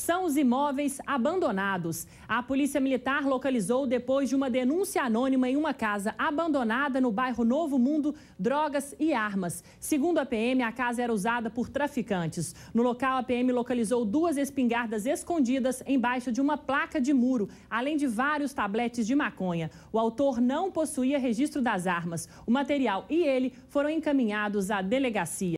são os imóveis abandonados. A Polícia Militar localizou, depois de uma denúncia anônima em uma casa abandonada no bairro Novo Mundo, drogas e armas. Segundo a PM, a casa era usada por traficantes. No local, a PM localizou duas espingardas escondidas embaixo de uma placa de muro, além de vários tabletes de maconha. O autor não possuía registro das armas. O material e ele foram encaminhados à delegacia.